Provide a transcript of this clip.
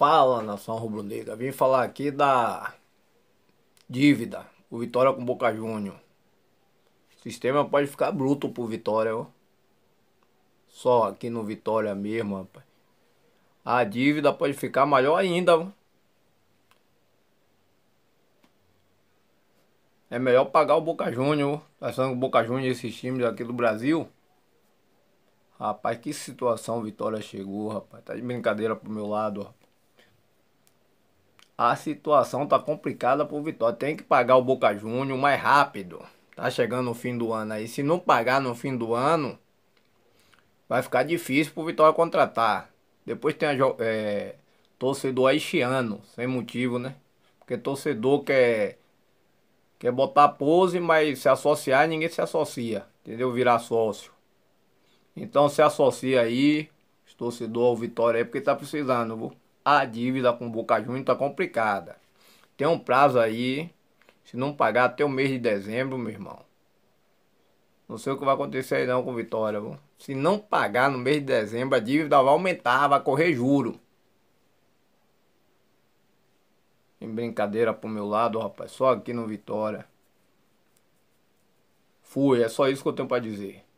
Fala nação rubro-negra, vim falar aqui da dívida, o Vitória com Boca Júnior. O sistema pode ficar bruto pro Vitória, ó. Só aqui no Vitória mesmo, rapaz. A dívida pode ficar maior ainda, ó. É melhor pagar o Boca Júnior, tá sendo o Boca Júnior e esses times aqui do Brasil. Rapaz, que situação Vitória chegou, rapaz. Tá de brincadeira pro meu lado, rapaz a situação tá complicada pro Vitória. Tem que pagar o Boca Júnior mais rápido. Tá chegando o fim do ano aí. Se não pagar no fim do ano, vai ficar difícil pro Vitória contratar. Depois tem a é, torcedor haitiano, sem motivo, né? Porque torcedor quer, quer botar pose, mas se associar, ninguém se associa. Entendeu? Virar sócio. Então se associa aí, os torcedor ao Vitória aí, porque tá precisando, viu? a dívida com o Boca Juniors tá complicada. Tem um prazo aí, se não pagar até o mês de dezembro, meu irmão. Não sei o que vai acontecer aí não com Vitória. Viu? Se não pagar no mês de dezembro, a dívida vai aumentar, vai correr juro. Em brincadeira pro meu lado, rapaz. Só aqui no Vitória. Fui, é só isso que eu tenho para dizer.